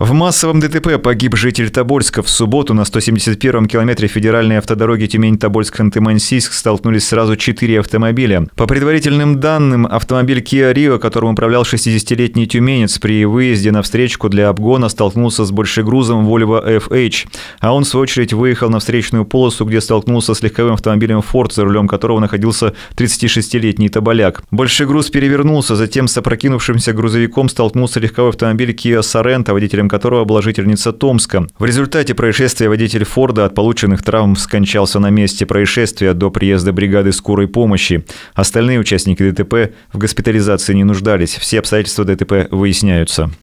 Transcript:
В массовом ДТП погиб житель Тобольска. В субботу на 171-м километре федеральной автодороги Тюмень-Тобольск-Ханты-Мансийск столкнулись сразу четыре автомобиля. По предварительным данным, автомобиль Kia Rio, которым управлял 60-летний тюменец, при выезде на встречку для обгона столкнулся с большегрузом Volvo FH, а он, в свою очередь, выехал на встречную полосу, где столкнулся с легковым автомобилем Ford, за рулем которого находился 36-летний Тоболяк. Большегруз перевернулся, затем с опрокинувшимся грузовиком столкнулся легковой автомобиль Kia Sorento, водителем которого была жительница Томска. В результате происшествия водитель Форда от полученных травм скончался на месте происшествия до приезда бригады скорой помощи. Остальные участники ДТП в госпитализации не нуждались. Все обстоятельства ДТП выясняются.